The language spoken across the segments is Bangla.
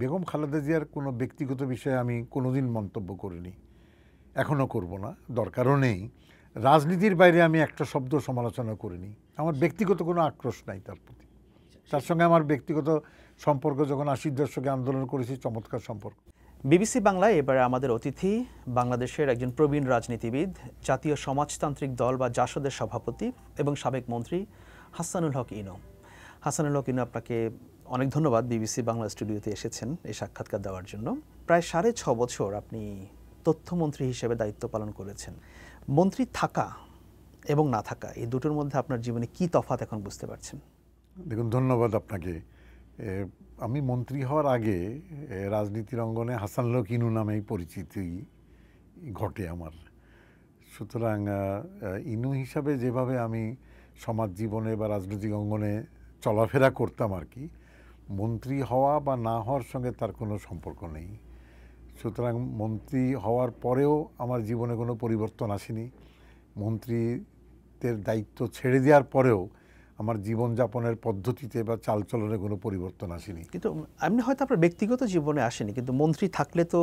বেগম খালেদা জিয়ার কোনো ব্যক্তিগত বিষয়ে আমি কোনোদিন মন্তব্য করিনি এখনও করব না দরকারও নেই রাজনীতির বাইরে আমি একটা শব্দ সমালোচনা করিনি আমার ব্যক্তিগত কোনো আক্রোশ নাই তার প্রতি তার সঙ্গে আমার ব্যক্তিগত সম্পর্ক যখন আশির দশকে আন্দোলন করেছি চমৎকার সম্পর্ক বিবিসি বাংলায় এবারে আমাদের অতিথি বাংলাদেশের একজন প্রবীণ রাজনীতিবিদ জাতীয় সমাজতান্ত্রিক দল বা জাসদের সভাপতি এবং সাবেক মন্ত্রী হাসানুল হক ইনো হাসানুল হক ইনো আপনাকে অনেক ধন্যবাদ বিবিসি বাংলা স্টুডিওতে এসেছেন এই সাক্ষাৎকার দেওয়ার জন্য প্রায় সাড়ে ছ বছর আপনি তথ্যমন্ত্রী হিসেবে দায়িত্ব পালন করেছেন মন্ত্রী থাকা এবং না থাকা এই দুটোর মধ্যে আপনার জীবনে কি তফাত এখন বুঝতে পারছেন দেখুন ধন্যবাদ আপনাকে আমি মন্ত্রী হওয়ার আগে রাজনীতির অঙ্গনে হাসান লকিনু নামে পরিচিতি ঘটে আমার সুতরাং ইনু হিসাবে যেভাবে আমি সমাজ জীবনে বা রাজনৈতিক অঙ্গনে চলাফেরা করতাম আর কি মন্ত্রী হওয়া বা না হওয়ার সঙ্গে তার কোনো সম্পর্ক নেই সুতরাং মন্ত্রী হওয়ার পরেও আমার জীবনে কোনো পরিবর্তন আসেনি মন্ত্রীদের দায়িত্ব ছেড়ে দেওয়ার পরেও আমার জীবনযাপনের পদ্ধতিতে বা চালচলনে কোনো পরিবর্তন আসেনি কিন্তু এমনি হয়তো আপনার ব্যক্তিগত জীবনে আসেনি কিন্তু মন্ত্রী থাকলে তো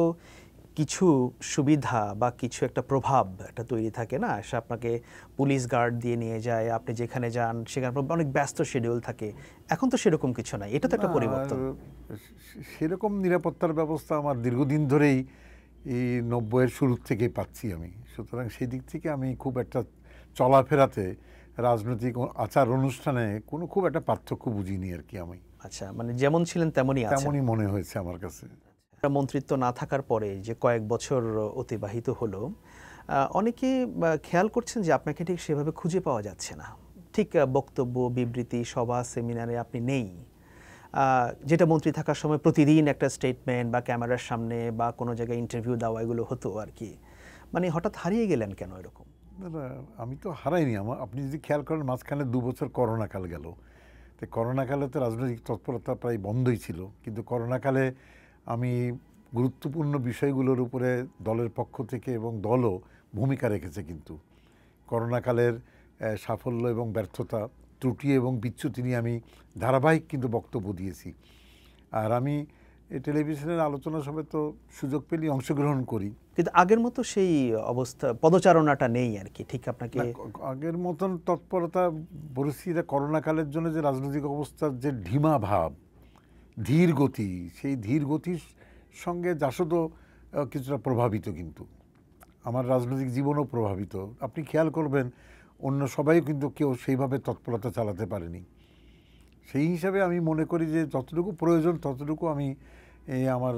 কিছু সুবিধা বা কিছু একটা প্রভাব একটা তৈরি থাকে না সে আপনাকে পুলিশ গার্ড দিয়ে নিয়ে যায় আপনি যেখানে যান সেখানে অনেক ব্যস্ত শিডিউল থাকে এখন তো সেরকম কিছু নাই এটা তো একটা পরিবর্তন সেরকম নিরাপত্তার ব্যবস্থা আমার দীর্ঘদিন ধরেই এই নব্বইয়ের শুরুর থেকেই পাচ্ছি আমি সুতরাং সেই দিক থেকে আমি খুব একটা চলাফেরাতে রাজনৈতিক আচার অনুষ্ঠানে কোনো খুব একটা পার্থক্য বুঝিনি আর কি আমি আচ্ছা মানে যেমন ছিলেন তেমনই তেমনই মনে হয়েছে আমার কাছে মন্ত্রিত্ব না থাকার পরে যে কয়েক বছর অতিবাহিত হলো অনেকে খেয়াল করছেন যে আপনাকে ঠিক সেভাবে খুঁজে পাওয়া যাচ্ছে না ঠিক বক্তব্য বিবৃতি সভা সেমিনারে আপনি নেই যেটা মন্ত্রী থাকার সময় প্রতিদিন একটা স্টেটমেন্ট বা ক্যামেরার সামনে বা কোনো জায়গায় ইন্টারভিউ দেওয়া এগুলো হতো আর কি মানে হঠাৎ হারিয়ে গেলেন কেন এরকম আমি তো হারাইনি আমার আপনি যদি খেয়াল করেন মাঝখানে দু বছর করোনাকাল গেল তো করোনাকালে তো রাজনৈতিক তৎপরতা প্রায় বন্ধই ছিল কিন্তু করোনাকালে আমি গুরুত্বপূর্ণ বিষয়গুলোর উপরে দলের পক্ষ থেকে এবং দলও ভূমিকা রেখেছে কিন্তু করোনাকালের সাফল্য এবং ব্যর্থতা ত্রুটি এবং বিচ্ছুতি নিয়ে আমি ধারাবাহিক কিন্তু বক্তব্য দিয়েছি আর আমি টেলিভিশনের আলোচনা সবে তো সুযোগ পেলেই অংশগ্রহণ করি কিন্তু আগের মতো সেই অবস্থা পদচারণাটা নেই আর কি ঠিক আপনাকে আগের মতন তৎপরতা যে করোনাকালের জন্য যে রাজনৈতিক অবস্থার যে ঢিমা ভাব ধীর গতি সেই ধীর গতির সঙ্গে জাসদও কিছুটা প্রভাবিত কিন্তু আমার রাজনৈতিক জীবনও প্রভাবিত আপনি খেয়াল করবেন অন্য সবাইও কিন্তু কেউ সেইভাবে তৎপরতা চালাতে পারেনি সেই হিসাবে আমি মনে করি যে যতটুকু প্রয়োজন ততটুকু আমি এই আমার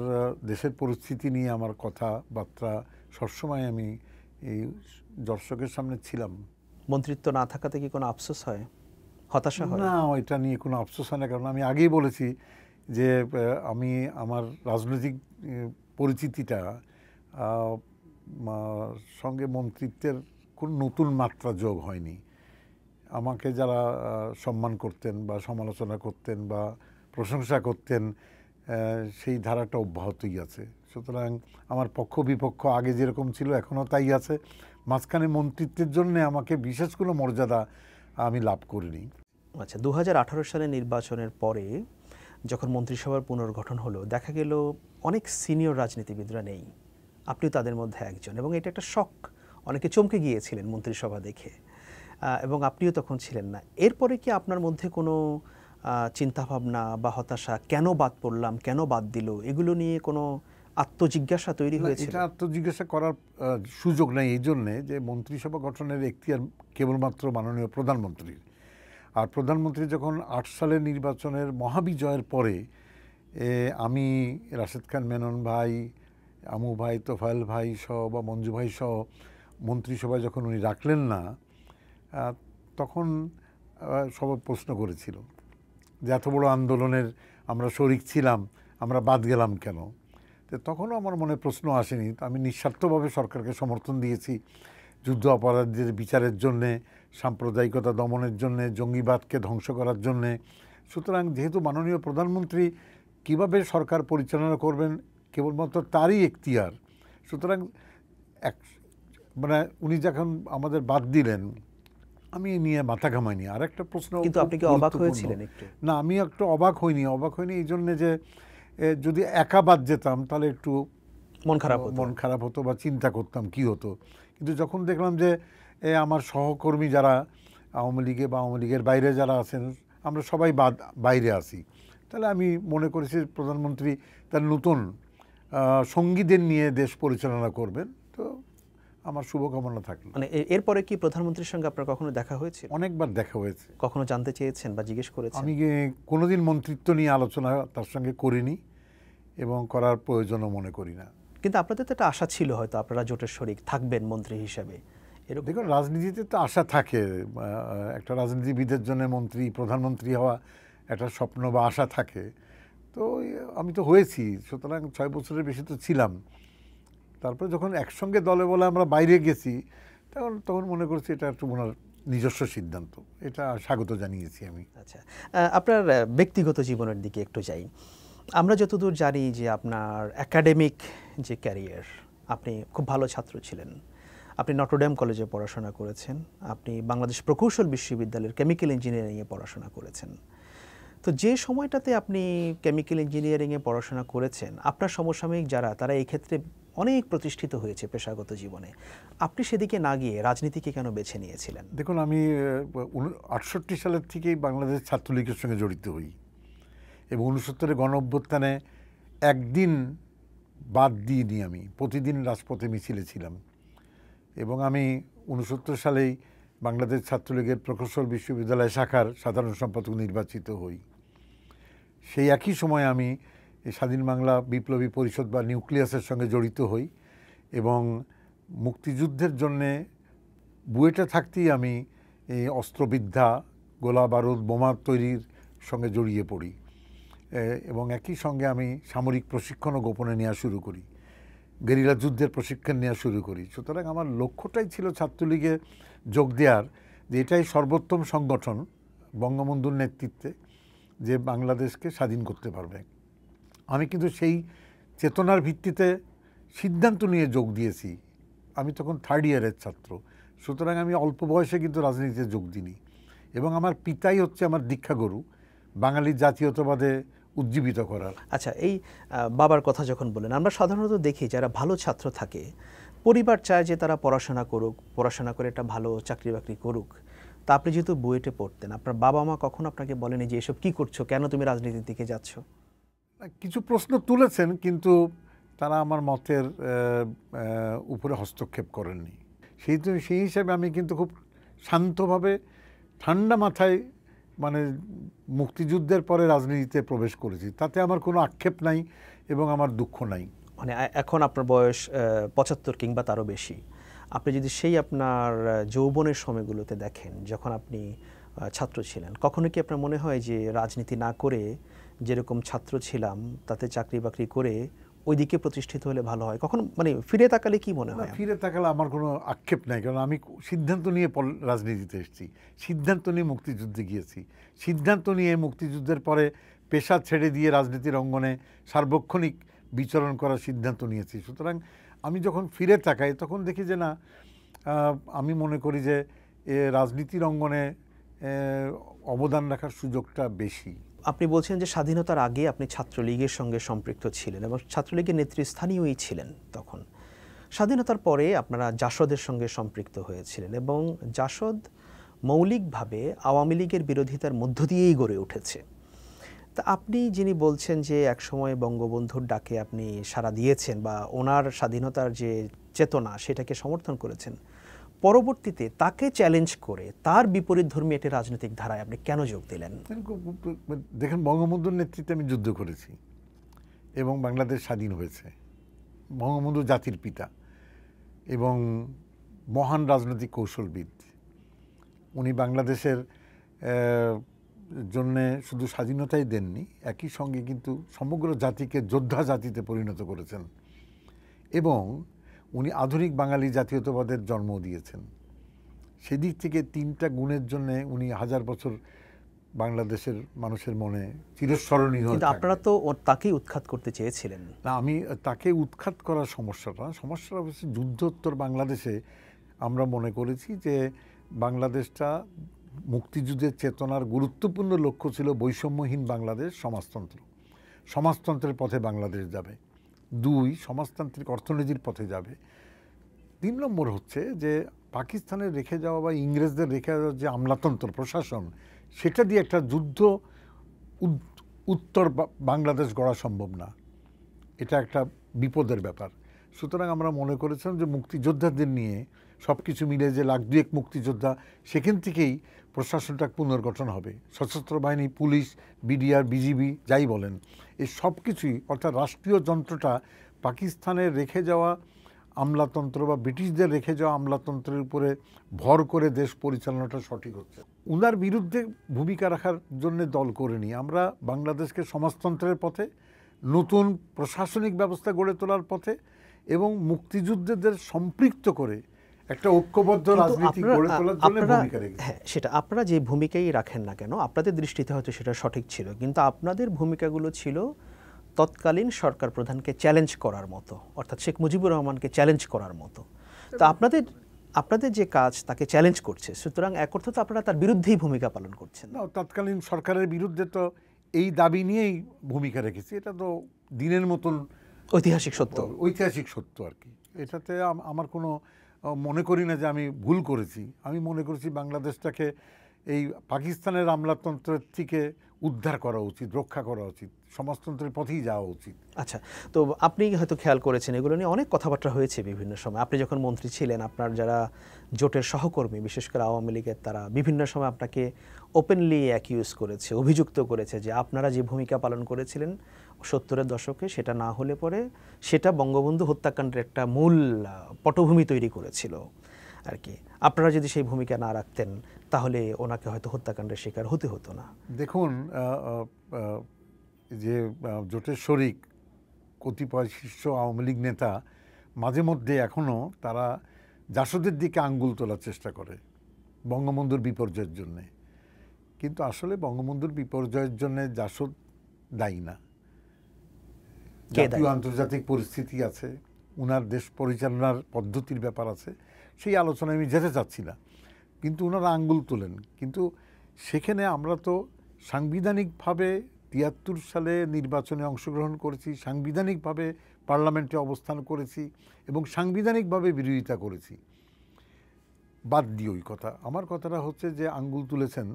দেশের পরিস্থিতি নিয়ে আমার কথাবার্তা সবসময় আমি এই দর্শকের সামনে ছিলাম মন্ত্রিত্ব না থাকাতে কি কোনো আফসোস হয় হতাশা হয় না এটা নিয়ে কোনো আফসোস হয় না কারণ আমি আগেই বলেছি যে আমি আমার রাজনৈতিক পরিচিতিটা সঙ্গে মন্ত্রিত্বের কোনো নতুন মাত্রা যোগ হয়নি আমাকে যারা সম্মান করতেন বা সমালোচনা করতেন বা প্রশংসা করতেন সেই ধারাটা অব্যাহতই আছে সুতরাং আমার পক্ষ বিপক্ষ আগে যেরকম ছিল এখনও তাই আছে মাঝখানে মন্ত্রিত্বের জন্য আমাকে বিশেষ কোনো মর্যাদা আমি লাভ করিনি আচ্ছা দু সালের নির্বাচনের পরে যখন মন্ত্রিসভার পুনর্গঠন হলো দেখা গেল অনেক সিনিয়র রাজনীতিবিদরা নেই আপনিও তাদের মধ্যে একজন এবং এটা একটা শখ অনেকে চমকে গিয়েছিলেন মন্ত্রিসভা দেখে এবং আপনিও তখন ছিলেন না এরপরে কি আপনার মধ্যে কোনো চিন্তাভাবনা বা হতাশা কেন বাদ পড়লাম কেন বাদ দিল এগুলো নিয়ে কোনো আত্মজিজ্ঞাসা তৈরি হয়েছে এটা আত্মজিজ্ঞাসা করার সুযোগ নেই এই জন্যে যে মন্ত্রিসভা গঠনের আর কেবলমাত্র মাননীয় প্রধানমন্ত্রীর আর প্রধানমন্ত্রী যখন আট সালের নির্বাচনের মহাবিজয়ের পরে আমি রাশেদ খান মেনন ভাই আমু ভাই তোফায়েল ভাই সহ বা মঞ্জু ভাই সহ মন্ত্রিসভায় যখন উনি রাখলেন না তখন সবাই প্রশ্ন করেছিল যে এত বড় আন্দোলনের আমরা শরিক ছিলাম আমরা বাদ গেলাম কেন তো তখনও আমার মনে প্রশ্ন আসেনি আমি নিঃস্বার্থভাবে সরকারকে সমর্থন দিয়েছি যুদ্ধ অপরাধীদের বিচারের জন্যে সাম্প্রদায়িকতা দমনের জন্যে জঙ্গিবাদকে ধ্বংস করার জন্যে সুতরাং যেহেতু মাননীয় প্রধানমন্ত্রী কিভাবে সরকার পরিচালনা করবেন কেবলমাত্র তারই এখতিয়ার সুতরাং এক মানে উনি যখন আমাদের বাদ দিলেন আমি নিয়ে মাথা ঘামাইনি আর একটা প্রশ্ন কিন্তু আপনি কি অবাক হয়েছিলেন না আমি একটু অবাক হইনি অবাক হইনি এই জন্যে যে যদি একা বাদ যেতাম তাহলে একটু মন খারাপ মন খারাপ হতো বা চিন্তা করতাম কি হতো কিন্তু যখন দেখলাম যে এ আমার সহকর্মী যারা আওয়ামী লীগে বা আওয়ামী লীগের বাইরে যারা আছেন আমরা সবাই বাদ বাইরে আছি তাহলে আমি মনে করেছি প্রধানমন্ত্রী তার নতুন সঙ্গীদের নিয়ে দেশ পরিচালনা করবেন তো আমার শুভকামনা থাকলো মানে এরপরে কি প্রধানমন্ত্রীর সঙ্গে আপনার কখনো দেখা হয়েছে অনেকবার দেখা হয়েছে কখনো জানতে চেয়েছেন বা জিজ্ঞেস করেছেন আমি কোনোদিন মন্ত্রিত্ব নিয়ে আলোচনা তার সঙ্গে করিনি এবং করার প্রয়োজনও মনে করি না কিন্তু আপনাদের তো একটা আশা ছিল হয়তো আপনারা জোটের শরিক থাকবেন মন্ত্রী হিসেবে এরকম দেখুন রাজনীতিতে তো আশা থাকে একটা রাজনীতিবিদের জন্য মন্ত্রী প্রধানমন্ত্রী হওয়া একটা স্বপ্ন বা আশা থাকে তো আমি তো হয়েছি সুতরাং ছয় বছরের বেশি তো ছিলাম তারপরে যখন একসঙ্গে দলে বলে আমরা বাইরে গেছি তখন তখন মনে করছি এটা একটু ওনার নিজস্ব সিদ্ধান্ত এটা স্বাগত জানিয়েছি আমি আচ্ছা আপনার ব্যক্তিগত জীবনের দিকে একটু যাই আমরা যতদূর জানি যে আপনার একাডেমিক যে ক্যারিয়ার আপনি খুব ভালো ছাত্র ছিলেন আপনি নটরডেম কলেজে পড়াশোনা করেছেন আপনি বাংলাদেশ প্রকৌশল বিশ্ববিদ্যালয়ের কেমিক্যাল ইঞ্জিনিয়ারিংয়ে পড়াশোনা করেছেন তো যে সময়টাতে আপনি কেমিক্যাল ইঞ্জিনিয়ারিংয়ে পড়াশোনা করেছেন আপনার সমসাময়িক যারা তারা এই ক্ষেত্রে অনেক প্রতিষ্ঠিত হয়েছে পেশাগত জীবনে আপনি সেদিকে না গিয়ে রাজনীতিকে কেন বেছে নিয়েছিলেন দেখুন আমি আটষট্টি সালের থেকেই বাংলাদেশ ছাত্রলীগের সঙ্গে জড়িত হই এবং উনসত্তরের গণ অভ্যুত্থানে একদিন বাদ দিইনি আমি প্রতিদিন রাজপথে মিছিলে ছিলাম এবং আমি উনসত্তর সালেই বাংলাদেশ ছাত্রলীগের প্রকৌশল বিশ্ববিদ্যালয় শাখার সাধারণ সম্পাদক নির্বাচিত হই সেই একই সময় আমি স্বাধীন বাংলা বিপ্লবী পরিষদ বা নিউক্লিয়াসের সঙ্গে জড়িত হই এবং মুক্তিযুদ্ধের জন্যে বুয়েটে থাকতেই আমি এই অস্ত্রবিদ্যা গোলা বারুদ বোমা তৈরির সঙ্গে জড়িয়ে পড়ি এবং একই সঙ্গে আমি সামরিক প্রশিক্ষণও গোপনে নেওয়া শুরু করি গেরিলা যুদ্ধের প্রশিক্ষণ নেওয়া শুরু করি সুতরাং আমার লক্ষ্যটাই ছিল ছাত্রলীগে যোগ দেওয়ার যে এটাই সর্বোত্তম সংগঠন বঙ্গবন্ধুর নেতৃত্বে যে বাংলাদেশকে স্বাধীন করতে পারবে আমি কিন্তু সেই চেতনার ভিত্তিতে সিদ্ধান্ত নিয়ে যোগ দিয়েছি আমি তখন থার্ড ইয়ারের ছাত্র সুতরাং আমি অল্প বয়সে কিন্তু রাজনীতিতে যোগ দিনি এবং আমার পিতাই হচ্ছে আমার দীক্ষাগুরু বাঙালি জাতীয়তাবাদে উজ্জীবিত করার আচ্ছা এই বাবার কথা যখন বলেন আমরা সাধারণত দেখি যারা ভালো ছাত্র থাকে পরিবার চায় যে তারা পড়াশোনা করুক পড়াশোনা করে একটা ভালো চাকরি বাকরি করুক তা আপনি যেহেতু বুয়েটে পড়তেন আপনার বাবা মা কখন আপনাকে বলেনি যে এসব কি করছো কেন তুমি রাজনীতির দিকে যাচ্ছ কিছু প্রশ্ন তুলেছেন কিন্তু তারা আমার মতের উপরে হস্তক্ষেপ করেননি সেই সেই হিসাবে আমি কিন্তু খুব শান্তভাবে ঠান্ডা মাথায় মানে মুক্তিযুদ্ধের পরে রাজনীতিতে প্রবেশ করেছি তাতে আমার কোনো আক্ষেপ নাই এবং আমার দুঃখ নাই মানে এখন আপনার বয়স পঁচাত্তর কিংবা তারও বেশি আপনি যদি সেই আপনার যৌবনের সময়গুলোতে দেখেন যখন আপনি ছাত্র ছিলেন কখনো কি আপনার মনে হয় যে রাজনীতি না করে যেরকম ছাত্র ছিলাম তাতে চাকরি বাকরি করে ওইদিকে প্রতিষ্ঠিত হলে ভালো হয় কখন মানে ফিরে তাকালে কি মনে হয় ফিরে তাকালে আমার কোনো আক্ষেপ নাই কারণ আমি সিদ্ধান্ত নিয়ে রাজনীতিতে এসেছি সিদ্ধান্ত নিয়ে মুক্তিযুদ্ধে গিয়েছি সিদ্ধান্ত নিয়ে মুক্তিযুদ্ধের পরে পেশা ছেড়ে দিয়ে রাজনীতির অঙ্গনে সার্বক্ষণিক বিচরণ করার সিদ্ধান্ত নিয়েছি সুতরাং আমি যখন ফিরে তাকাই তখন দেখি যে না আমি মনে করি যে রাজনীতির অঙ্গনে অবদান রাখার সুযোগটা বেশি আপনি বলছেন যে স্বাধীনতার আগে আপনি ছাত্রলীগের সঙ্গে সম্পৃক্ত ছিলেন এবং ছাত্রলীগের নেতৃস্থানীয়ই ছিলেন তখন স্বাধীনতার পরে আপনারা জাসদের সঙ্গে সম্পৃক্ত হয়েছিলেন এবং জাসদ মৌলিকভাবে আওয়ামী লীগের বিরোধিতার মধ্য দিয়েই গড়ে উঠেছে তা আপনি যিনি বলছেন যে একসময় বঙ্গবন্ধুর ডাকে আপনি সাড়া দিয়েছেন বা ওনার স্বাধীনতার যে চেতনা সেটাকে সমর্থন করেছেন পরবর্তীতে তাকে চ্যালেঞ্জ করে তার বিপরীত ধর্মী একটি রাজনৈতিক ধারায় আপনি কেন যোগ দিলেন দেখেন বঙ্গবন্ধুর নেতৃত্বে আমি যুদ্ধ করেছি এবং বাংলাদেশ স্বাধীন হয়েছে বঙ্গবন্ধু জাতির পিতা এবং মহান রাজনৈতিক কৌশলবিদ উনি বাংলাদেশের জন্যে শুধু স্বাধীনতাই দেননি একই সঙ্গে কিন্তু সমগ্র জাতিকে যোদ্ধা জাতিতে পরিণত করেছেন এবং উনি আধুনিক বাঙালি জাতীয়তাবাদের জন্ম দিয়েছেন সেদিক থেকে তিনটা গুণের জন্য উনি হাজার বছর বাংলাদেশের মানুষের মনে চিরস্মরণীয় আপনারা তো তাকেই উৎখাত করতে চেয়েছিলেন না আমি তাকে উৎখাত করার সমস্যাটা সমস্যাটা হচ্ছে যুদ্ধোত্তর বাংলাদেশে আমরা মনে করেছি যে বাংলাদেশটা মুক্তিযুদ্ধের চেতনার গুরুত্বপূর্ণ লক্ষ্য ছিল বৈষম্যহীন বাংলাদেশ সমাজতন্ত্র সমাজতন্ত্রের পথে বাংলাদেশ যাবে দুই সমাজতান্ত্রিক অর্থনীতির পথে যাবে তিন নম্বর হচ্ছে যে পাকিস্তানে রেখে যাওয়া বা ইংরেজদের রেখে যাওয়া যে আমলাতন্ত্র প্রশাসন সেটা দিয়ে একটা যুদ্ধ উত্তর বাংলাদেশ গড়া সম্ভব না এটা একটা বিপদের ব্যাপার সুতরাং আমরা মনে করেছিলাম যে মুক্তিযোদ্ধাদের নিয়ে সব কিছু মিলে যে লাখ দুয়েক মুক্তিযোদ্ধা সেখান থেকেই প্রশাসনটা পুনর্গঠন হবে সশস্ত্র বাহিনী পুলিশ বিডিআর বিজিবি যাই বলেন এই সব কিছুই অর্থাৎ রাষ্ট্রীয় যন্ত্রটা পাকিস্তানে রেখে যাওয়া আমলাতন্ত্র বা ব্রিটিশদের রেখে যাওয়া আমলাতন্ত্রের উপরে ভর করে দেশ পরিচালনাটা সঠিক হচ্ছে উনার বিরুদ্ধে ভূমিকা রাখার জন্য দল করেনি আমরা বাংলাদেশকে সমাজতন্ত্রের পথে নতুন প্রশাসনিক ব্যবস্থা গড়ে তোলার পথে এবং মুক্তিযুদ্ধদের সম্পৃক্ত করে একটা ঐক্যবদ্ধ রাজনীতি গড়ে তোলার জন্য ভূমিকা হ্যাঁ, সেটা আপনারা যে ভূমিকাই রাখেন না কেন আপনাদের দৃষ্টিতে হয়তো সেটা সঠিক ছিল কিন্তু আপনাদের ভূমিকাগুলো ছিল তৎকালীন সরকার প্রধানকে চ্যালেঞ্জ করার মতো অর্থাৎ শেখ মুজিবুর রহমানকে চ্যালেঞ্জ করার মতো তো আপনাদের আপনাদের যে কাজ তাকে চ্যালেঞ্জ করছে সুতরাং এক অর্থ তো আপনারা তার বিরুদ্ধেই ভূমিকা পালন করছেন না তৎকালীন সরকারের বিরুদ্ধে তো এই দাবি নিয়েই ভূমিকা রেখেছি এটা তো দিনের মতন ঐতিহাসিক সত্য ঐতিহাসিক সত্য আর কি এটাতে আমার কোনো মনে করি না যে আমি ভুল করেছি আমি মনে করেছি বাংলাদেশটাকে এই পাকিস্তানের আমলাতন্ত্রের থেকে উদ্ধার করা উচিত রক্ষা করা উচিত সমাজতন্ত্রের পথেই যাওয়া উচিত আচ্ছা তো আপনি হয়তো খেয়াল করেছেন এগুলো নিয়ে অনেক কথাবার্তা হয়েছে বিভিন্ন সময় আপনি যখন মন্ত্রী ছিলেন আপনার যারা জোটের সহকর্মী বিশেষ করে আওয়ামী লীগের তারা বিভিন্ন সময় আপনাকে ওপেনলি অ্যাকিউজ করেছে অভিযুক্ত করেছে যে আপনারা যে ভূমিকা পালন করেছিলেন সত্তরের দশকে সেটা না হলে পরে সেটা বঙ্গবন্ধু হত্যাকাণ্ডের একটা মূল পটভূমি তৈরি করেছিল আর কি আপনারা যদি সেই ভূমিকা না রাখতেন তাহলে ওনাকে হয়তো হত্যাকাণ্ডের শিকার হতে হতো না দেখুন যে জোটের শরিক কতিপয় শীর্ষ আওয়ামী লীগ নেতা মাঝে মধ্যে এখনও তারা জাসদের দিকে আঙ্গুল তোলার চেষ্টা করে বঙ্গবন্ধুর বিপর্যয়ের জন্যে কিন্তু আসলে বঙ্গবন্ধুর বিপর্যয়ের জন্য জাসদ দায়ী না জাতীয় আন্তর্জাতিক পরিস্থিতি আছে উনার দেশ পরিচালনার পদ্ধতির ব্যাপার আছে সেই আলোচনায় আমি যেতে চাচ্ছি না কিন্তু ওনারা আঙ্গুল তোলেন কিন্তু সেখানে আমরা তো সাংবিধানিকভাবে তিয়াত্তর সালে নির্বাচনে অংশগ্রহণ করেছি সাংবিধানিকভাবে পার্লামেন্টে অবস্থান করেছি এবং সাংবিধানিকভাবে বিরোধিতা করেছি বাদ দিয়ে ওই কথা আমার কথাটা হচ্ছে যে আঙ্গুল তুলেছেন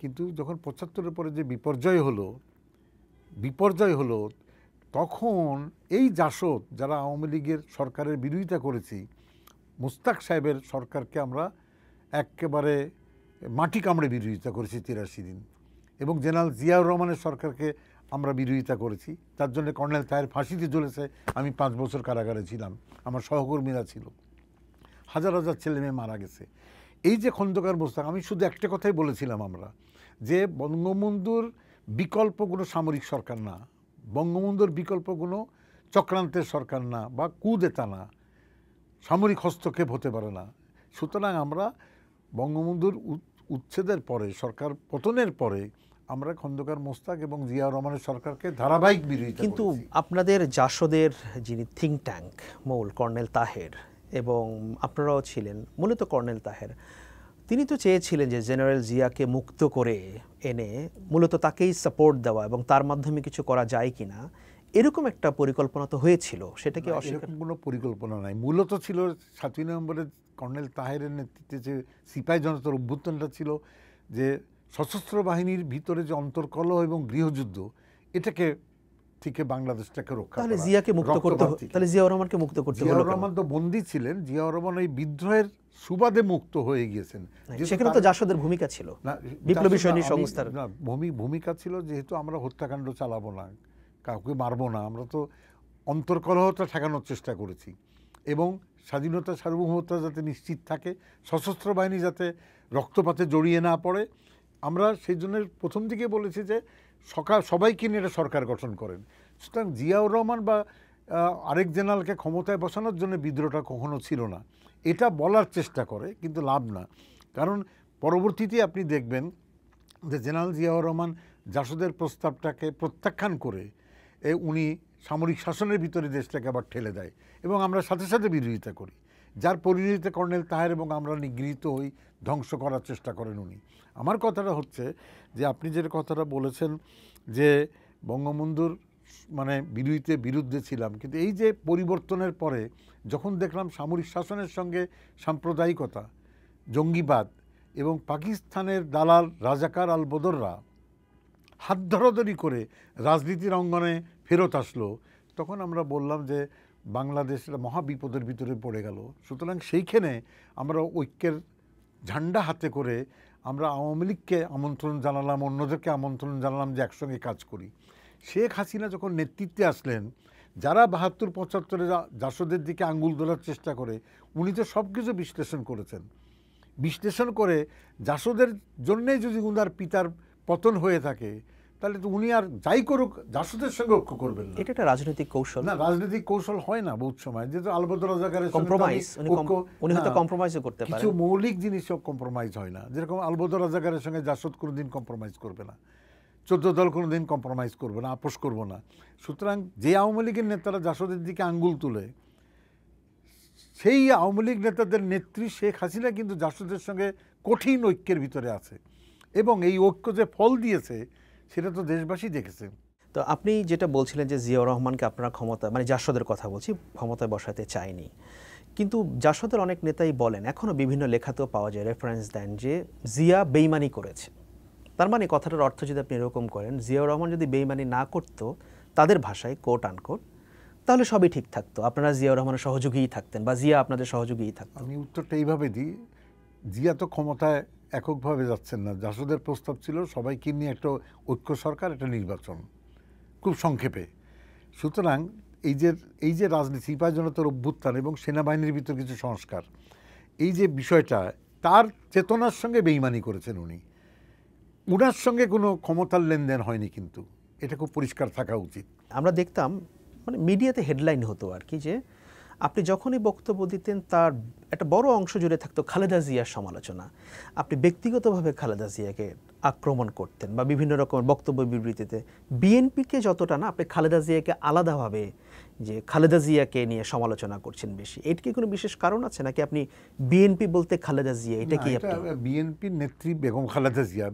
কিন্তু যখন পঁচাত্তরের পরে যে বিপর্যয় হলো বিপর্যয় হলো তখন এই জাসদ যারা আওয়ামী লীগের সরকারের বিরোধিতা করেছি মুস্তাক সাহেবের সরকারকে আমরা একেবারে মাটি কামড়ে বিরোধিতা করেছি তিরাশি দিন এবং জেনারেল জিয়াউর রহমানের সরকারকে আমরা বিরোধিতা করেছি তার জন্য কর্নেল তাহের ফাঁসিতে চলেছে আমি পাঁচ বছর কারাগারে ছিলাম আমার সহকর্মীরা ছিল হাজার হাজার ছেলে মেয়ে মারা গেছে এই যে খন্দকার মোস্তাক আমি শুধু একটা কথাই বলেছিলাম আমরা যে বঙ্গবন্ধুর বিকল্প কোনো সামরিক সরকার না বঙ্গবন্ধুর বিকল্প কোনো চক্রান্তের সরকার না বা কুদেতা না সামরিক হস্তক্ষেপ হতে পারে না সুতরাং আমরা বঙ্গবন্ধুর উচ্ছেদের পরে সরকার পতনের পরে আমরা খন্দকার মোস্তাক এবং জিয়া রহমানের সরকারকে ধারাবাহিক বিরোধী কিন্তু আপনাদের জাসদের যিনি থিঙ্ক ট্যাঙ্ক মৌল কর্নেল তাহের এবং আপনারাও ছিলেন মূলত কর্নেল তাহের তিনি তো চেয়েছিলেন যে জেনারেল জিয়াকে মুক্ত করে এনে মূলত তাকেই সাপোর্ট দেওয়া এবং তার মাধ্যমে কিছু করা যায় কি না এরকম একটা পরিকল্পনা তো হয়েছিল সেটাকে অস্বীকার কোনো পরিকল্পনা নাই মূলত ছিল সাতই নভেম্বরের কর্নেল তাহেরের নেতৃত্বে যে সিপাহী জনতার অভ্যুত্থানটা ছিল যে সশস্ত্র বাহিনীর ভিতরে যে অন্তর্কলহ এবং গৃহযুদ্ধ এটাকে থেকে বাংলাদেশটাকে রক্ষা তাহলে জিয়াকে মুক্ত করতে তাহলে জিয়াউর রহমানকে মুক্ত করতে জিয়াউর রহমান তো বন্দী ছিলেন জিয়াউর রহমান এই বিদ্রোহের সুবাদে মুক্ত হয়ে গিয়েছেন সেখানে তো জাসদের ভূমিকা ছিল বিপ্লবী সৈনিক সংস্থার ভূমিকা ছিল যেহেতু আমরা হত্যাকাণ্ড চালাবো না কাউকে মারবো না আমরা তো অন্তর্কলহটা ঠেকানোর চেষ্টা করেছি এবং স্বাধীনতা সার্বভৌমতা যাতে নিশ্চিত থাকে সশস্ত্র বাহিনী যাতে রক্তপাতে জড়িয়ে না পড়ে আমরা সেই জন্য প্রথম দিকে বলেছি যে সকাল সবাইকে নিয়ে এটা সরকার গঠন করেন সুতরাং জিয়াউর রহমান বা আরেক জেনারেলকে ক্ষমতায় বসানোর জন্য বিদ্রোহটা কখনো ছিল না এটা বলার চেষ্টা করে কিন্তু লাভ না কারণ পরবর্তীতে আপনি দেখবেন যে জেনারেল জিয়াউর রহমান জাসদের প্রস্তাবটাকে প্রত্যাখ্যান করে উনি সামরিক শাসনের ভিতরে দেশটাকে আবার ঠেলে দেয় এবং আমরা সাথে সাথে বিরোধিতা করি যার পরিণতিতে কর্নেল তাহের এবং আমরা নিগৃহীত হই ধ্বংস করার চেষ্টা করেন উনি আমার কথাটা হচ্ছে যে আপনি যে কথাটা বলেছেন যে বঙ্গবন্ধুর মানে বিরোধীতে বিরুদ্ধে ছিলাম কিন্তু এই যে পরিবর্তনের পরে যখন দেখলাম সামরিক শাসনের সঙ্গে সাম্প্রদায়িকতা জঙ্গিবাদ এবং পাকিস্তানের দালাল রাজাকার আল বদররা হাত ধরাধরি করে রাজনীতির অঙ্গনে ফেরত আসলো তখন আমরা বললাম যে বাংলাদেশ মহাবিপদের ভিতরে পড়ে গেল সুতরাং সেইখানে আমরা ঐক্যের ঝান্ডা হাতে করে আমরা আওয়ামী লীগকে আমন্ত্রণ জানালাম অন্যদেরকে আমন্ত্রণ জানালাম যে একসঙ্গে কাজ করি শেখ হাসিনা যখন নেতৃত্বে আসলেন যারা বাহাত্তর পঁচাত্তরে জাসদের দিকে আঙ্গুল তোলার চেষ্টা করে উনি তো সব কিছু বিশ্লেষণ করেছেন বিশ্লেষণ করে জাসদের জন্যেই যদি উনার পিতার পতন হয়ে থাকে তাহলে তো উনি আর যাই করুক সঙ্গে ঐক্য করবেন না এটা একটা রাজনৈতিক কৌশল না রাজনৈতিক কৌশল হয় না সময় যেহেতু আলবদ রাজাকারের কম্প্রোমাইজ উনি হয়তো কম্প্রোমাইজও করতে পারেন কিছু মৌলিক জিনিসও কম্প্রোমাইজ হয় না যেরকম আলবদ রাজাকারের সঙ্গে জাসদ কম্প্রোমাইজ করবে না চোদ্দ দল দিন কম্প্রোমাইজ করবে না আপোষ করবো না সুতরাং যে আওয়ামী লীগের নেতারা জাসদের দিকে আঙ্গুল তুলে সেই আওয়ামী লীগ নেতাদের নেত্রী শেখ হাসিনা কিন্তু জাসদের সঙ্গে কঠিন ঐক্যের ভিতরে আছে এবং এই ঐক্য যে ফল দিয়েছে সেটা তো দেশবাসী দেখেছে তো আপনি যেটা বলছিলেন যে জিয়াউর রহমানকে আপনারা ক্ষমতা মানে জাসদের কথা বলছি ক্ষমতায় বসাতে চায়নি কিন্তু জাসদের অনেক নেতাই বলেন এখনও বিভিন্ন লেখাতেও পাওয়া যায় রেফারেন্স দেন যে জিয়া বেইমানি করেছে তার মানে কথাটার অর্থ যদি আপনি এরকম করেন জিয়াউর রহমান যদি বেইমানি না করতো তাদের ভাষায় কোট আনকোট তাহলে সবই ঠিক থাকতো আপনারা জিয়াউর রহমানের সহযোগীই থাকতেন বা জিয়া আপনাদের সহযোগীই থাকতেন আমি উত্তরটা এইভাবে দিই জিয়া তো ক্ষমতায় এককভাবে যাচ্ছেন না জাসদের প্রস্তাব ছিল সবাইকে নিয়ে একটা ঐক্য সরকার একটা নির্বাচন খুব সংক্ষেপে সুতরাং এই যে এই যে রাজনীতি সিপাহী অভ্যুত্থান এবং সেনাবাহিনীর ভিতর কিছু সংস্কার এই যে বিষয়টা তার চেতনার সঙ্গে বেইমানি করেছেন উনি উনার সঙ্গে কোনো ক্ষমতার লেনদেন হয়নি কিন্তু এটা খুব পরিষ্কার থাকা উচিত আমরা দেখতাম মানে মিডিয়াতে হেডলাইন হতো আর কি যে আপনি যখনই বক্তব্য দিতেন তার একটা বড় অংশ জুড়ে থাকতো খালেদা জিয়ার সমালোচনা আপনি ব্যক্তিগতভাবে খালেদা জিয়াকে আক্রমণ করতেন বা বিভিন্ন রকমের বক্তব্য বিবৃতিতে বিএনপিকে যতটা না আপনি খালেদা জিয়াকে আলাদাভাবে যে খালেদা জিয়াকে নিয়ে সমালোচনা করছেন বেশি এটি কি কোনো বিশেষ কারণ আছে নাকি আপনি বিএনপি বলতে খালেদা জিয়া এটা কি বিএনপির নেত্রী বেগম খালেদা জিয়া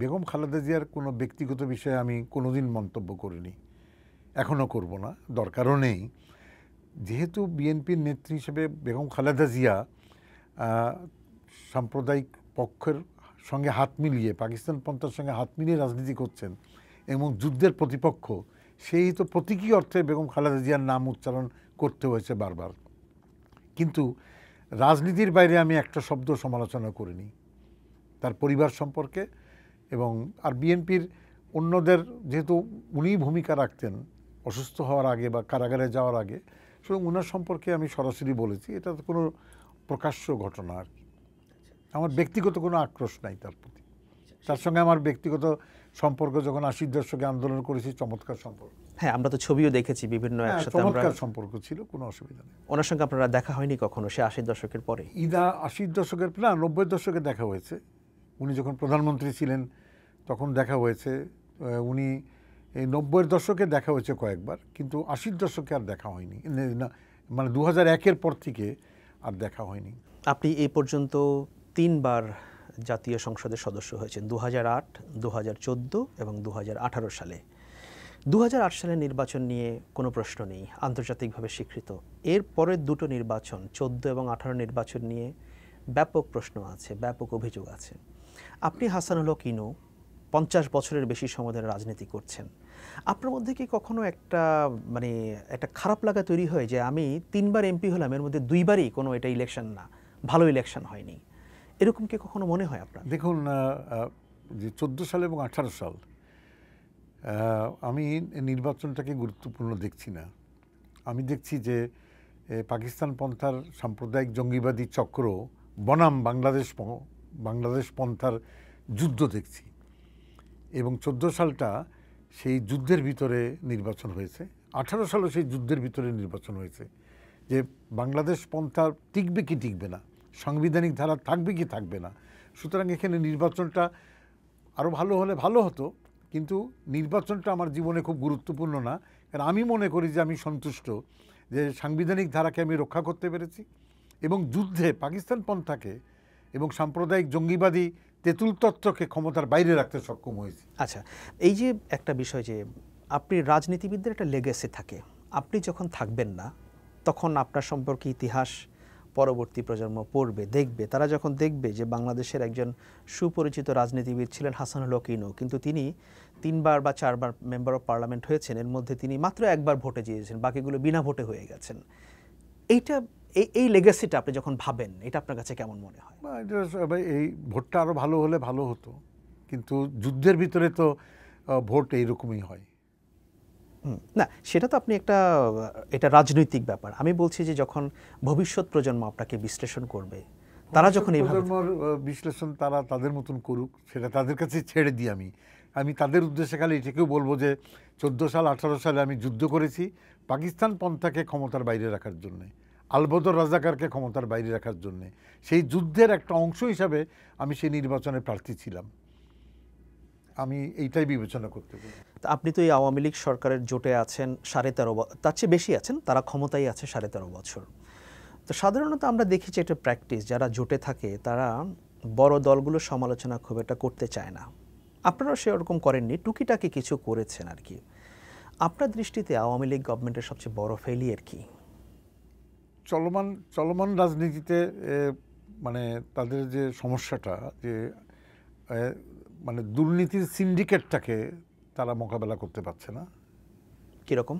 বেগম খালেদা জিয়ার কোনো ব্যক্তিগত বিষয়ে আমি কোনোদিন মন্তব্য করিনি এখনও করব না দরকারও নেই যেহেতু বিএনপির নেত্রী হিসেবে বেগম খালেদা জিয়া সাম্প্রদায়িক পক্ষের সঙ্গে হাত মিলিয়ে পাকিস্তান পন্থার সঙ্গে হাত মিলিয়ে রাজনীতি করছেন এবং যুদ্ধের প্রতিপক্ষ সেই তো প্রতীকী অর্থে বেগম খালেদা জিয়ার নাম উচ্চারণ করতে হয়েছে বারবার কিন্তু রাজনীতির বাইরে আমি একটা শব্দ সমালোচনা করিনি তার পরিবার সম্পর্কে এবং আর বিএনপির অন্যদের যেহেতু উনি ভূমিকা রাখতেন অসুস্থ হওয়ার আগে বা কারাগারে যাওয়ার আগে সুতরাং ওনার সম্পর্কে আমি সরাসরি বলেছি এটা তো কোনো প্রকাশ্য ঘটনা আর কি আমার ব্যক্তিগত কোনো আক্রোশ নাই তার প্রতি তার সঙ্গে আমার ব্যক্তিগত সম্পর্ক যখন আশির দশকে আন্দোলন করেছি চমৎকার সম্পর্ক হ্যাঁ আমরা তো ছবিও দেখেছি বিভিন্ন হ্যাঁ, একসাথে চমৎকার সম্পর্ক ছিল কোনো অসুবিধা নেই ওনার সঙ্গে আপনারা দেখা হয়নি কখনো সে আশির দশকের পরে ইদা আশির দশকের না নব্বই দশকে দেখা হয়েছে উনি যখন প্রধানমন্ত্রী ছিলেন তখন দেখা হয়েছে উনি এই নব্বইয়ের দশকে দেখা হয়েছে কয়েকবার কিন্তু আশির দশকে আর দেখা হয়নি মানে দু হাজার একের পর থেকে আর দেখা হয়নি আপনি এ পর্যন্ত তিনবার জাতীয় সংসদের সদস্য হয়েছেন দু হাজার আট দু হাজার চোদ্দো এবং দু হাজার আঠারো সালে দু হাজার আট সালের নির্বাচন নিয়ে কোনো প্রশ্ন নেই আন্তর্জাতিকভাবে স্বীকৃত এর পরের দুটো নির্বাচন চোদ্দ এবং আঠারো নির্বাচন নিয়ে ব্যাপক প্রশ্ন আছে ব্যাপক অভিযোগ আছে আপনি হাসানুল কিনু পঞ্চাশ বছরের বেশি সময় রাজনীতি করছেন আপনার মধ্যে কি কখনো একটা মানে একটা খারাপ লাগা তৈরি হয় যে আমি তিনবার এমপি হলাম এর মধ্যে দুইবারই কোনো এটা ইলেকশন না ভালো ইলেকশন হয়নি এরকম কি কখনো মনে হয় আপনার দেখুন যে চোদ্দো সাল এবং আঠারো সাল আমি নির্বাচনটাকে গুরুত্বপূর্ণ দেখছি না আমি দেখছি যে পাকিস্তান পন্থার সাম্প্রদায়িক জঙ্গিবাদী চক্র বনাম বাংলাদেশ বাংলাদেশ পন্থার যুদ্ধ দেখছি এবং চোদ্দো সালটা সেই যুদ্ধের ভিতরে নির্বাচন হয়েছে আঠারো সালে সেই যুদ্ধের ভিতরে নির্বাচন হয়েছে যে বাংলাদেশ পন্থা টিকবে কি টিকবে না সাংবিধানিক ধারা থাকবে কি থাকবে না সুতরাং এখানে নির্বাচনটা আরও ভালো হলে ভালো হতো কিন্তু নির্বাচনটা আমার জীবনে খুব গুরুত্বপূর্ণ না কারণ আমি মনে করি যে আমি সন্তুষ্ট যে সাংবিধানিক ধারাকে আমি রক্ষা করতে পেরেছি এবং যুদ্ধে পাকিস্তান পন্থাকে এবং সাম্প্রদায়িক জঙ্গিবাদী তেঁতুল তত্ত্বকে ক্ষমতার বাইরে রাখতে সক্ষম হয়েছি আচ্ছা এই যে একটা বিষয় যে আপনি রাজনীতিবিদদের একটা লেগেসি থাকে আপনি যখন থাকবেন না তখন আপনার সম্পর্কে ইতিহাস পরবর্তী প্রজন্ম পড়বে দেখবে তারা যখন দেখবে যে বাংলাদেশের একজন সুপরিচিত রাজনীতিবিদ ছিলেন হাসানুল হকিনও কিন্তু তিনি তিনবার বা চারবার মেম্বার অফ পার্লামেন্ট হয়েছেন এর মধ্যে তিনি মাত্র একবার ভোটে জিয়েছেন বাকিগুলো বিনা ভোটে হয়ে গেছেন এইটা এই এই লেগেসিটা আপনি যখন ভাবেন এটা আপনার কাছে কেমন মনে হয় এই ভোটটা আরও ভালো হলে ভালো হতো কিন্তু যুদ্ধের ভিতরে তো ভোট এইরকমই হয় না সেটা তো আপনি একটা এটা রাজনৈতিক ব্যাপার আমি বলছি যে যখন ভবিষ্যৎ প্রজন্ম আপনাকে বিশ্লেষণ করবে তারা যখন প্রজন্মর বিশ্লেষণ তারা তাদের মতন করুক সেটা তাদের কাছে ছেড়ে দিই আমি আমি তাদের উদ্দেশ্যে খালি এটাকেও বলবো যে চোদ্দো সাল আঠারো সালে আমি যুদ্ধ করেছি পাকিস্তান পন্থাকে ক্ষমতার বাইরে রাখার জন্যে আলবদর রাজাকারকে ক্ষমতার বাইরে রাখার জন্যে সেই যুদ্ধের একটা অংশ হিসাবে আমি সেই নির্বাচনে প্রার্থী ছিলাম আমি এইটাই বিবেচনা করতে পারি আপনি তো এই আওয়ামী লীগ সরকারের জোটে আছেন সাড়ে তেরো তার চেয়ে বেশি আছেন তারা ক্ষমতায় আছে সাড়ে তেরো বছর তো সাধারণত আমরা দেখেছি একটা প্র্যাকটিস যারা জোটে থাকে তারা বড় দলগুলোর সমালোচনা খুব একটা করতে চায় না আপনারা সেরকম করেননি টুকিটাকি কিছু করেছেন আর কি আপনার দৃষ্টিতে আওয়ামী লীগ গভর্নমেন্টের সবচেয়ে বড় ফেলিয়ার কী চলমান চলমান রাজনীতিতে মানে তাদের যে সমস্যাটা যে মানে দুর্নীতির সিন্ডিকেটটাকে তারা মোকাবেলা করতে পারছে না কীরকম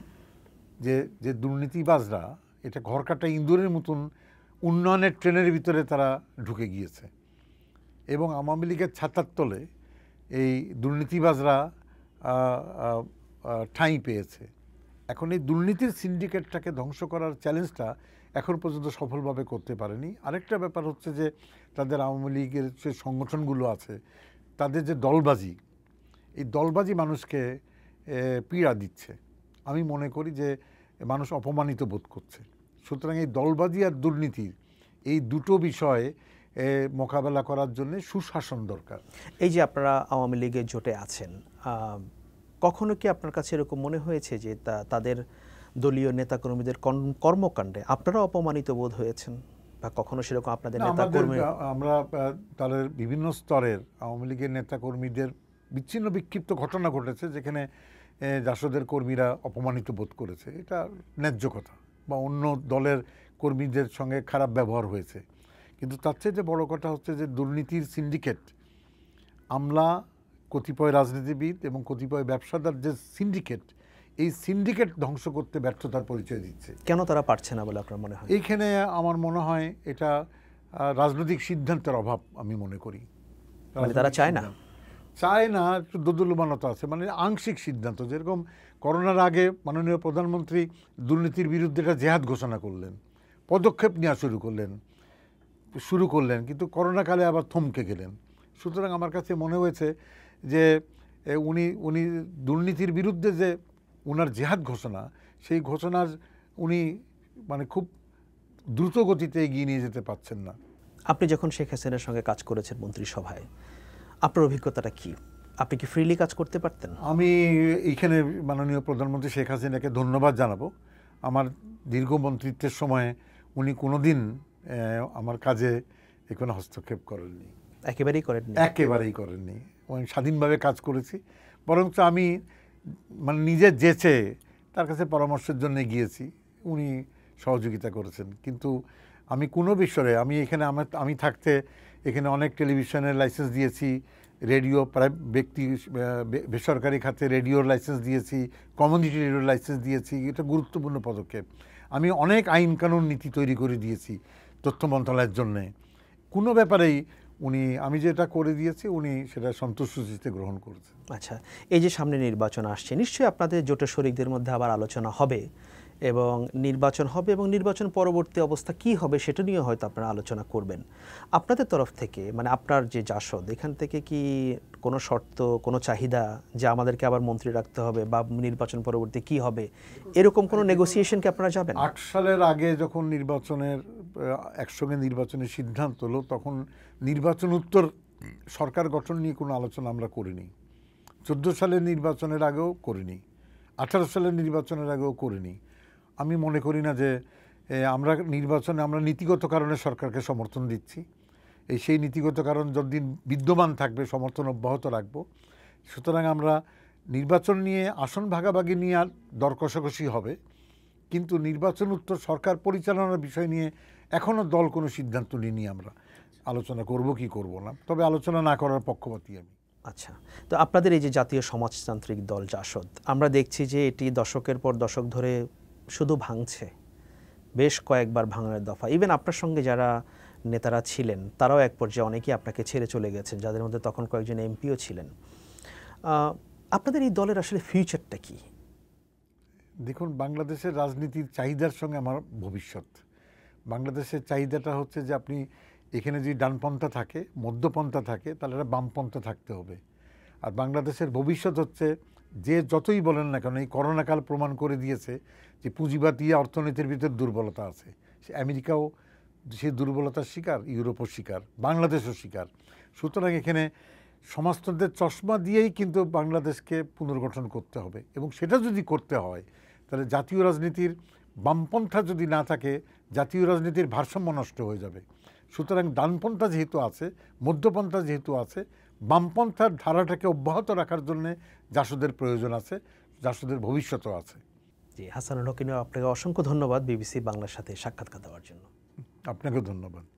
যে যে দুর্নীতিবাজরা এটা ঘর কাটা ইন্দোরের মতন উন্নয়নের ট্রেনের ভিতরে তারা ঢুকে গিয়েছে এবং আওয়ামী লীগের ছাতার তলে এই দুর্নীতিবাজরা ঠাঁই পেয়েছে এখন এই দুর্নীতির সিন্ডিকেটটাকে ধ্বংস করার চ্যালেঞ্জটা এখন পর্যন্ত সফলভাবে করতে পারেনি আরেকটা ব্যাপার হচ্ছে যে তাদের আওয়ামী লীগের যে সংগঠনগুলো আছে তাদের যে দলবাজি এই দলবাজি মানুষকে পীড়া দিচ্ছে আমি মনে করি যে মানুষ অপমানিত বোধ করছে সুতরাং এই দলবাজি আর দুর্নীতির এই দুটো বিষয়ে মোকাবেলা করার জন্য সুশাসন দরকার এই যে আপনারা আওয়ামী লীগের জোটে আছেন কখনো কি আপনার কাছে এরকম মনে হয়েছে যে তাদের দলীয় নেতাকর্মীদের কর্মকাণ্ডে আপনারা অপমানিত বোধ হয়েছেন বা কখনো সেরকম আপনাদের নেতাকর্মী আমরা তাদের বিভিন্ন স্তরের আওয়ামী লীগের নেতাকর্মীদের বিচ্ছিন্ন বিক্ষিপ্ত ঘটনা ঘটেছে যেখানে জাসদের কর্মীরা অপমানিত বোধ করেছে এটা ন্যায্য কথা বা অন্য দলের কর্মীদের সঙ্গে খারাপ ব্যবহার হয়েছে কিন্তু তার চেয়ে যে বড় কথা হচ্ছে যে দুর্নীতির সিন্ডিকেট আমলা কতিপয় রাজনীতিবিদ এবং কতিপয় ব্যবসাদার যে সিন্ডিকেট এই সিন্ডিকেট ধ্বংস করতে ব্যর্থতার পরিচয় দিচ্ছে কেন তারা পারছে না বলে আপনার মনে হয় এইখানে আমার মনে হয় এটা রাজনৈতিক সিদ্ধান্তের অভাব আমি মনে করি মানে তারা চায় না চায় না একটু দোদুল্যমানতা আছে মানে আংশিক সিদ্ধান্ত যেরকম করোনার আগে মাননীয় প্রধানমন্ত্রী দুর্নীতির বিরুদ্ধে একটা জেহাদ ঘোষণা করলেন পদক্ষেপ নেওয়া শুরু করলেন শুরু করলেন কিন্তু করোনাকালে আবার থমকে গেলেন সুতরাং আমার কাছে মনে হয়েছে যে উনি উনি দুর্নীতির বিরুদ্ধে যে ওনার জেহাদ ঘোষণা সেই ঘোষণার উনি মানে খুব দ্রুত গতিতে এগিয়ে নিয়ে যেতে পারছেন না আপনি যখন শেখ হাসিনার সঙ্গে কাজ করেছেন মন্ত্রিসভায় আপনার অভিজ্ঞতাটা কি আপনি কি ফ্রিলি কাজ করতে পারতেন আমি এইখানে মাননীয় প্রধানমন্ত্রী শেখ হাসিনাকে ধন্যবাদ জানাবো আমার দীর্ঘ মন্ত্রিত্বের সময়ে উনি কোনোদিন আমার কাজে কোনো হস্তক্ষেপ করেননি একেবারেই করেননি একেবারেই করেননি স্বাধীনভাবে কাজ করেছি বরঞ্চ আমি মানে নিজে জেচে তার কাছে পরামর্শের জন্য গিয়েছি উনি সহযোগিতা করেছেন কিন্তু আমি কোনো বিষয়ে আমি এখানে আমার আমি থাকতে এখানে অনেক টেলিভিশনের লাইসেন্স দিয়েছি রেডিও প্রায় ব্যক্তি বেসরকারি খাতে রেডিওর লাইসেন্স দিয়েছি কমিউনিটি রেডিওর লাইসেন্স দিয়েছি এটা গুরুত্বপূর্ণ পদক্ষেপ আমি অনেক আইন কানুন নীতি তৈরি করে দিয়েছি তথ্য মন্ত্রণালয়ের জন্যে কোনো ব্যাপারেই উনি আমি যেটা করে দিয়েছি উনি সেটা সন্তুষ্ট গ্রহণ করেছেন আচ্ছা এই যে সামনে নির্বাচন আসছে নিশ্চয়ই আপনাদের জোটের শরিকদের মধ্যে আবার আলোচনা হবে এবং নির্বাচন হবে এবং নির্বাচন পরবর্তী অবস্থা কি হবে সেটা নিয়ে হয়তো আপনারা আলোচনা করবেন আপনাদের তরফ থেকে মানে আপনার যে জাসদ এখান থেকে কি কোনো শর্ত কোনো চাহিদা যে আমাদেরকে আবার মন্ত্রী রাখতে হবে বা নির্বাচন পরবর্তী কি হবে এরকম কোনো নেগোসিয়েশনকে আপনারা যাবেন আট সালের আগে যখন নির্বাচনের একসঙ্গে নির্বাচনের সিদ্ধান্ত হলো তখন নির্বাচন উত্তর সরকার গঠন নিয়ে কোনো আলোচনা আমরা করিনি চোদ্দো সালের নির্বাচনের আগেও করিনি আঠারো সালের নির্বাচনের আগেও করিনি আমি মনে করি না যে আমরা নির্বাচনে আমরা নীতিগত কারণে সরকারকে সমর্থন দিচ্ছি এই সেই নীতিগত কারণ যতদিন বিদ্যমান থাকবে সমর্থন অব্যাহত রাখবো সুতরাং আমরা নির্বাচন নিয়ে আসন ভাগাভাগি নিয়ে আর দরকষাকষি হবে কিন্তু নির্বাচন উত্তর সরকার পরিচালনার বিষয় নিয়ে এখনও দল কোনো সিদ্ধান্ত নিইনি আমরা আলোচনা করব কি করব না তবে আলোচনা না করার পক্ষপাতি আমি আচ্ছা তো আপনাদের এই যে জাতীয় সমাজতান্ত্রিক দল জাসদ আমরা দেখছি যে এটি দশকের পর দশক ধরে শুধু ভাঙছে বেশ কয়েকবার ভাঙার দফা ইভেন আপনার সঙ্গে যারা নেতারা ছিলেন তারাও এক পর্যায়ে অনেকেই আপনাকে ছেড়ে চলে গেছেন যাদের মধ্যে তখন কয়েকজন এমপিও ছিলেন আপনাদের এই দলের আসলে ফিউচারটা কি দেখুন বাংলাদেশের রাজনীতির চাহিদার সঙ্গে আমার ভবিষ্যৎ বাংলাদেশের চাহিদাটা হচ্ছে যে আপনি এখানে যদি ডানপন্থা থাকে মধ্যপন্থা থাকে তাহলে একটা বামপন্থা থাকতে হবে আর বাংলাদেশের ভবিষ্যৎ হচ্ছে যে যতই বলেন না কেন এই করোনাকাল প্রমাণ করে দিয়েছে যে পুঁজিবাদী অর্থনীতির ভিতরে দুর্বলতা আছে সে আমেরিকাও সে দুর্বলতার শিকার ইউরোপও শিকার বাংলাদেশও শিকার সুতরাং এখানে সমাজতন্ত্রের চশমা দিয়েই কিন্তু বাংলাদেশকে পুনর্গঠন করতে হবে এবং সেটা যদি করতে হয় তাহলে জাতীয় রাজনীতির বামপন্থা যদি না থাকে জাতীয় রাজনীতির ভারসাম্য নষ্ট হয়ে যাবে সুতরাং ডানপন্থা যেহেতু আছে মধ্যপন্থা যেহেতু আছে বামপন্থার ধারাটাকে অব্যাহত রাখার জন্য জাসদের প্রয়োজন আছে জাসদের ভবিষ্যতও আছে জি হাসানুল হকিনা আপনাকে অসংখ্য ধন্যবাদ বিবিসি বাংলার সাথে সাক্ষাৎকার দেওয়ার জন্য আপনাকেও ধন্যবাদ